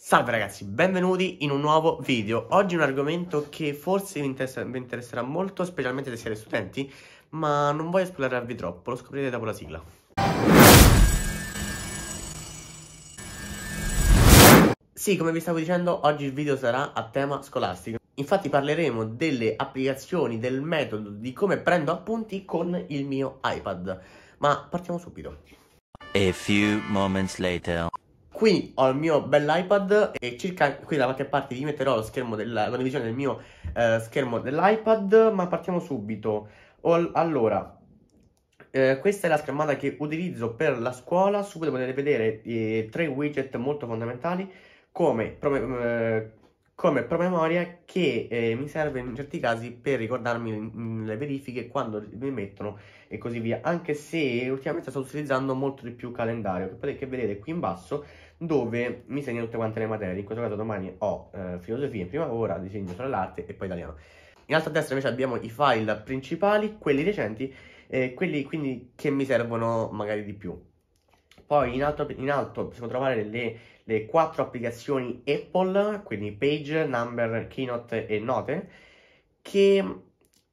Salve ragazzi, benvenuti in un nuovo video. Oggi un argomento che forse vi, interessa, vi interesserà molto, specialmente se siete studenti, ma non voglio esplorarvi troppo, lo scoprirete dopo la sigla. Sì, come vi stavo dicendo, oggi il video sarà a tema scolastico. Infatti parleremo delle applicazioni, del metodo, di come prendo appunti con il mio iPad. Ma partiamo subito. A few moments later. Qui ho il mio bell'iPad e circa qui da qualche parte vi metterò lo schermo della revisione del mio eh, schermo dell'iPad, ma partiamo subito. All allora, eh, questa è la schermata che utilizzo per la scuola, subito potete vedere eh, tre widget molto fondamentali come, prome eh, come promemoria che eh, mi serve in certi casi per ricordarmi le verifiche quando mi mettono e così via anche se ultimamente sto utilizzando molto di più calendario che potete vedere qui in basso dove mi segno tutte quante le materie. In questo caso domani ho eh, filosofia in prima ora, disegno tra l'arte e poi italiano. In alto a destra invece abbiamo i file principali, quelli recenti, eh, quelli quindi che mi servono magari di più. Poi in alto, in alto possiamo trovare le, le quattro applicazioni Apple, quindi Page, Number, Keynote e Note, che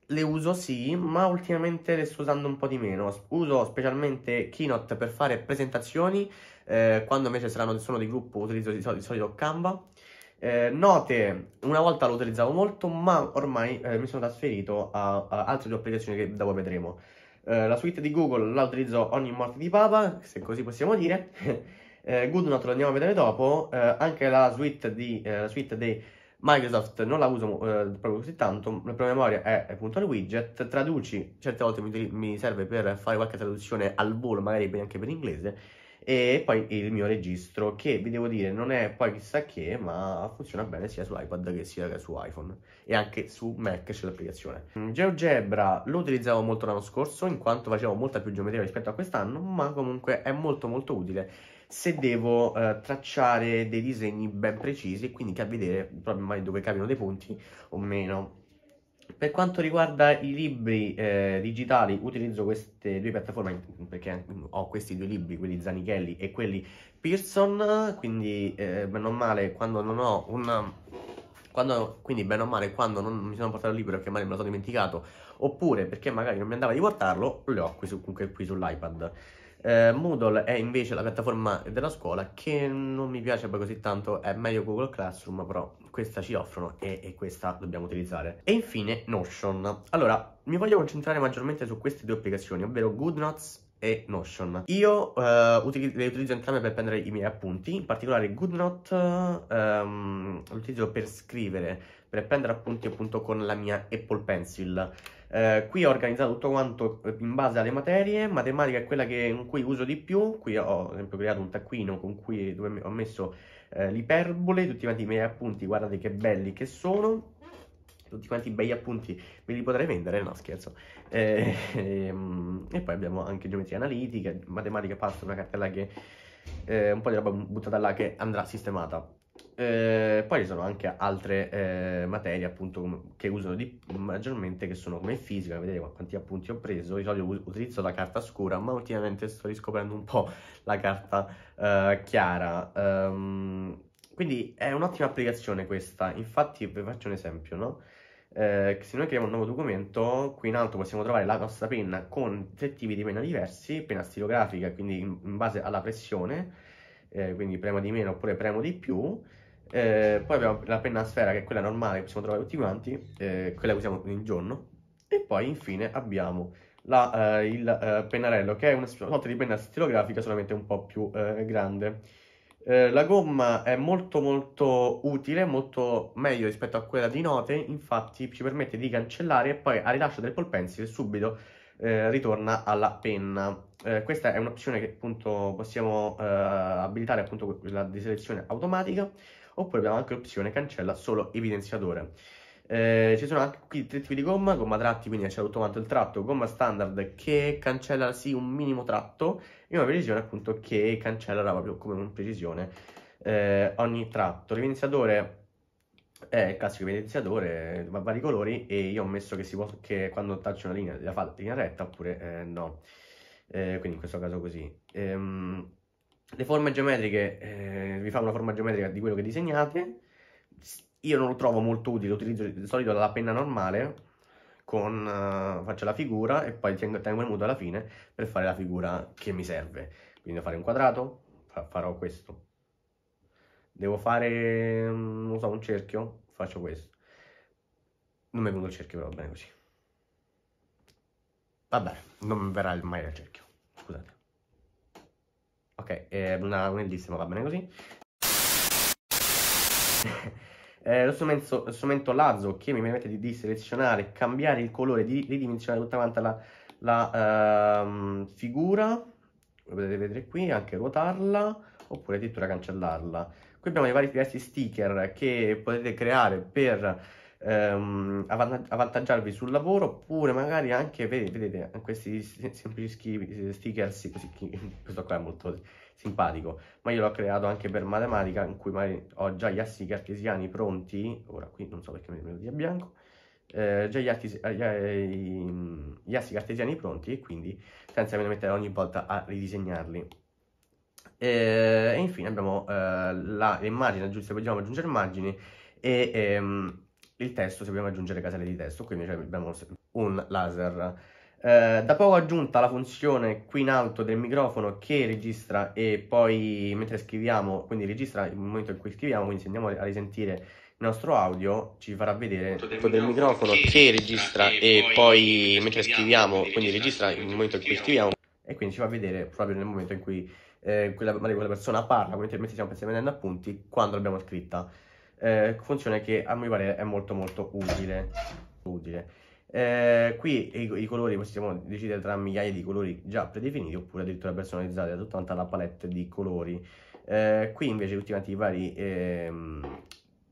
le uso sì, ma ultimamente le sto usando un po' di meno. Uso specialmente Keynote per fare presentazioni, eh, quando invece saranno, sono di gruppo utilizzo di solito, di solito Canva. Eh, note, una volta lo utilizzavo molto, ma ormai eh, mi sono trasferito a, a, altre due applicazioni che dopo vedremo. Eh, la suite di Google la utilizzo ogni morte di papa, se così possiamo dire. eh, Goodnote lo andiamo a vedere dopo. Eh, anche la suite, di, eh, la suite dei Microsoft non la uso eh, proprio così tanto, la memoria è appunto il widget, traduci, certe volte mi, mi, serve per fare qualche traduzione al volo, magari anche per inglese, e poi il mio registro, che vi devo dire non è poi chissà che, ma funziona bene sia su iPad che sia su iPhone, e anche su Mac c'è l'applicazione. Mm, GeoGebra lo utilizzavo molto l'anno scorso, in quanto facevo molta più geometria rispetto a quest'anno, ma comunque è molto molto utile se devo eh, tracciare dei disegni ben precisi e quindi a vedere proprio mai dove cambiano dei punti o meno. Per quanto riguarda i libri eh, digitali, utilizzo queste due piattaforme perché ho questi due libri, quelli Zanichelli e quelli Pearson, quindi eh, bene o male quando non ho una... Quando, quindi bene o male quando non mi sono portato il libro perché magari me lo sono dimenticato oppure perché magari non mi andava di portarlo, le ho qui, su, qui sull'iPad. Eh, Moodle è invece la piattaforma della scuola che non mi piace poi così tanto, è meglio Google Classroom, però questa ci offrono e, e questa dobbiamo utilizzare. E infine Notion. Allora, mi voglio concentrare maggiormente su queste due applicazioni, ovvero GoodNotes e Notion. Io eh, utili le utilizzo entrambe per prendere i miei appunti, in particolare GoodNotes ehm, lo utilizzo per scrivere, per prendere appunti appunto con la mia Apple Pencil. Eh, qui ho organizzato tutto quanto eh, in base alle materie, matematica è quella che, in cui uso di più, qui ho ad esempio creato un taccuino con cui ho messo eh, l'iperbole, tutti quanti i miei appunti, guardate che belli che sono, tutti quanti i bei appunti me li potrei vendere, no scherzo. Eh, ehm, e, poi abbiamo anche geometria analitica, matematica pasta, una cartella che eh, un po' di roba buttata là che andrà sistemata. Eh, poi ci sono anche altre eh, materie appunto che usano di, maggiormente che sono come fisica, vedete quanti appunti ho preso, di solito utilizzo la carta scura ma ultimamente sto riscoprendo un po' la carta eh, chiara, um, quindi è un'ottima applicazione questa, infatti vi faccio un esempio, no? Eh, se noi creiamo un nuovo documento, qui in alto possiamo trovare la nostra penna con tre tipi di penna diversi, penna stilografica, quindi in, in base alla pressione, eh, quindi premo di meno oppure premo di più, eh, poi abbiamo la penna a sfera, che è quella normale che possiamo trovare tutti quanti, eh, quella che usiamo ogni giorno. E poi infine abbiamo la, eh, il eh, pennarello, che è una sorta di penna stilografica solamente un po' più eh, grande. la gomma è molto molto utile, molto meglio rispetto a quella di note, infatti ci permette di cancellare e poi al rilascio del polpensile subito eh, ritorna alla penna. Eh, questa è un'opzione che appunto possiamo eh, abilitare appunto la deselezione automatica oppure abbiamo anche l'opzione cancella solo evidenziatore. Eh, ci sono anche qui tre tipi di gomma, gomma tratti, quindi c'è tutto quanto il tratto, gomma standard che cancella sì un minimo tratto e una precisione appunto che cancella proprio come un precisione eh, ogni tratto. L'evidenziatore è il classico evidenziatore, va vari colori e io ho messo che, può, che quando taccio una linea la fa in retta oppure eh, no, eh, quindi in questo caso così. Ehm, le forme geometriche, eh, vi fa una forma geometrica di quello che disegnate, io non lo trovo molto utile, utilizzo di solito la penna normale, con, uh, faccio la figura e poi tengo, tengo il muto alla fine per fare la figura che mi serve. Quindi devo fare un quadrato, fa farò questo. Devo fare, mm, non so, un cerchio, faccio questo. Non mi è venuto il cerchio, però bene così. Vabbè, non verrà mai il cerchio, scusate ok, eh, una, un'ellissima, va bene così. eh, lo, strumento, lo strumento Lazzo che mi permette di, di selezionare, cambiare il colore, di ridimensionare tutta quanta la, la ehm, figura, come potete vedere qui, anche ruotarla oppure addirittura cancellarla. Qui abbiamo i vari diversi sticker che potete creare per ehm, avvantaggiarvi sul lavoro oppure magari anche, vedete, vedete questi semplici stickers, così, questo qua è molto simpatico, ma io l'ho creato anche per matematica in cui magari ho già gli assi cartesiani pronti, ora qui non so perché mi metto venuto di bianco, eh, già gli, artis- eh, gli, gli, assi cartesiani pronti e quindi senza me ne mettere ogni volta a ridisegnarli. E, e infine abbiamo eh, l'immagine, giusto, vogliamo aggiungere immagini e ehm, il testo, se vogliamo aggiungere caselle di testo, qui invece abbiamo un laser. Eh, da poco aggiunta la funzione qui in alto del microfono che registra e poi mentre scriviamo, quindi registra il momento in cui scriviamo, quindi se andiamo a risentire il nostro audio ci farà vedere del, del microfono che, registra e poi mentre scriviamo, quindi registra il momento in cui scriviamo e quindi ci fa vedere proprio nel momento in cui eh, quella, quella persona parla, mentre, mentre stiamo prendendo appunti, quando l'abbiamo scritta eh, funzione che a mio parere è molto molto utile. utile. Eh, qui i, i, colori possiamo decidere tra migliaia di colori già predefiniti oppure addirittura personalizzati da tutta la palette di colori. Eh, qui invece tutti i vari, ehm,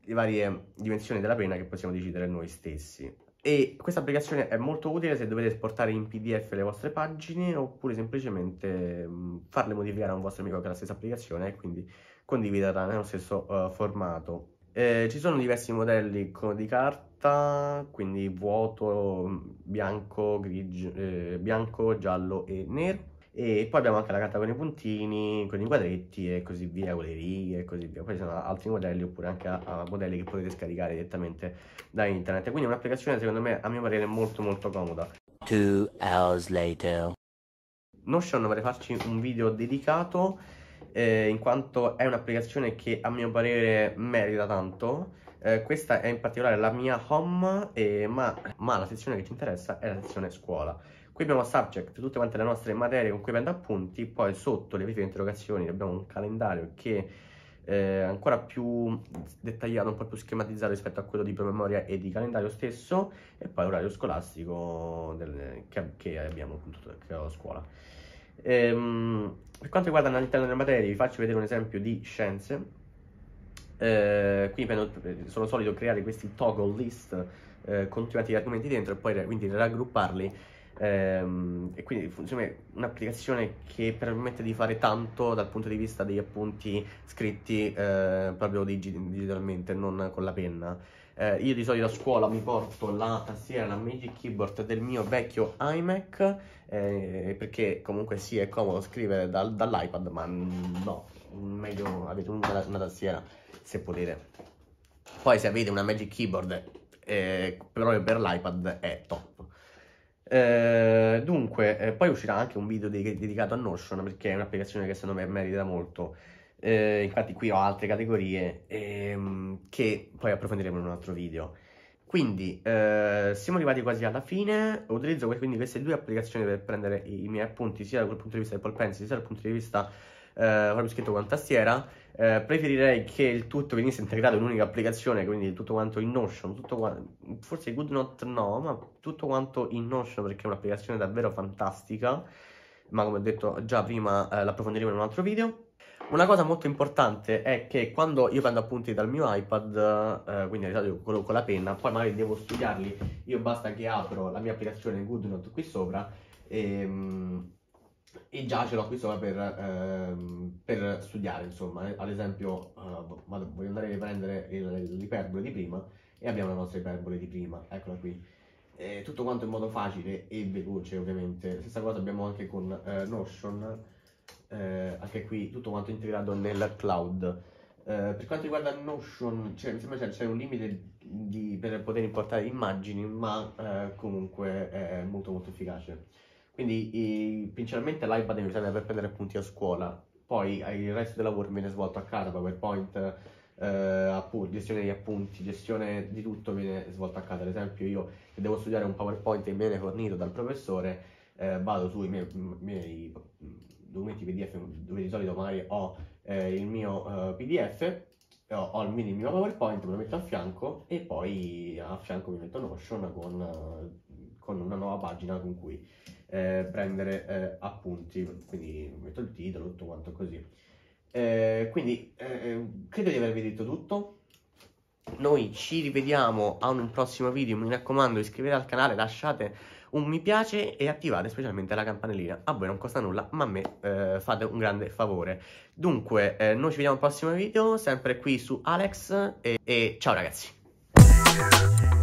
le varie dimensioni della penna che possiamo decidere noi stessi. E questa applicazione è molto utile se dovete esportare in PDF le vostre pagine oppure semplicemente mm, farle modificare a un vostro amico che ha la stessa applicazione e quindi condividerla nello stesso uh, formato. Eh, ci sono diversi modelli di carta, quindi vuoto, bianco, grigio, eh, bianco, giallo e nero. E poi abbiamo anche la carta con i puntini, con i quadretti e così via, con le righe e così via. Poi ci sono altri modelli oppure anche a, a modelli che potete scaricare direttamente da internet. Quindi è un'applicazione secondo me a mio parere molto molto comoda. Two hours later. Notion vorrei farci un video dedicato eh, in quanto è un'applicazione che a mio parere merita tanto. Eh, questa è in particolare la mia home, e, ma, ma, la sezione che ci interessa è la sezione scuola. Qui abbiamo subject, tutte quante le nostre materie con cui prendo appunti, poi sotto le vive interrogazioni abbiamo un calendario che è eh, ancora più dettagliato, un po' più schematizzato rispetto a quello di promemoria e di calendario stesso e poi l'orario scolastico del, che, che, abbiamo appunto che ho a scuola. Ehm, per quanto riguarda l'interno delle materie, vi faccio vedere un esempio di scienze. Eh, qui eh, sono solito creare questi toggle list eh, contenuti di argomenti dentro e poi quindi raggrupparli ehm, e quindi funziona un'applicazione che permette di fare tanto dal punto di vista degli appunti scritti eh, proprio digi- digitalmente non con la penna eh, io di solito a scuola mi porto la tastiera, la Magic Keyboard del mio vecchio iMac, eh, perché comunque sì è comodo scrivere dal, dall'iPad, ma no, meglio avete una, una, tastiera se potete. Poi se avete una Magic Keyboard, eh, però per l'iPad è top. Eh, dunque, eh, poi uscirà anche un video de dedicato a Notion perché è un'applicazione che secondo me merita molto eh, infatti qui ho altre categorie ehm, che poi approfondiremo in un altro video. Quindi eh, siamo arrivati quasi alla fine, utilizzo quindi queste due applicazioni per prendere i miei appunti sia dal punto di vista del Paul Pencil sia dal punto di vista eh, proprio scritto con tastiera. Eh, preferirei che il tutto venisse integrato in un'unica applicazione, quindi tutto quanto in Notion, tutto quanto, forse GoodNote no, ma tutto quanto in Notion perché è un'applicazione davvero fantastica, ma come ho detto già prima eh, l'approfondiremo in un altro video. Una cosa molto importante è che quando io prendo appunti dal mio iPad, eh, quindi con, con la penna, poi magari devo studiarli, io basta che apro la mia applicazione GoodNote qui sopra e, ehm, e, già ce l'ho qui sopra per, eh, per studiare, insomma. Ad esempio, eh, boh, vado, voglio andare a riprendere l'iperbole di prima e abbiamo la nostra iperbole di prima, eccola qui. E eh, tutto quanto in modo facile e veloce, ovviamente. Stessa cosa abbiamo anche con eh, Notion eh, anche qui tutto quanto integrato nel cloud. Eh, per quanto riguarda Notion, cioè, mi sembra c'è un limite di, per poter importare immagini, ma eh, comunque è molto molto efficace. Quindi principalmente l'iPad mi serve per prendere appunti a scuola, poi il resto del lavoro viene svolto a casa, PowerPoint, eh, appunto, gestione degli appunti, gestione di tutto viene svolto a casa. Ad esempio io se devo studiare un PowerPoint che mi viene fornito dal professore, eh, vado sui miei, miei documenti PDF dove di solito magari ho eh, il mio eh, PDF, eh, ho, almeno il mio PowerPoint, me lo metto a fianco e poi a fianco mi metto Notion con, eh, con una nuova pagina con cui eh, prendere eh, appunti, quindi metto il titolo, tutto quanto così. quindi credo di avervi detto tutto noi ci rivediamo a un prossimo video, mi raccomando iscrivetevi al canale, lasciate un mi piace e attivate specialmente la campanellina, a voi non costa nulla ma a me eh, fate un grande favore. Dunque eh, noi ci vediamo al prossimo video, sempre qui su Alex e, e ciao ragazzi!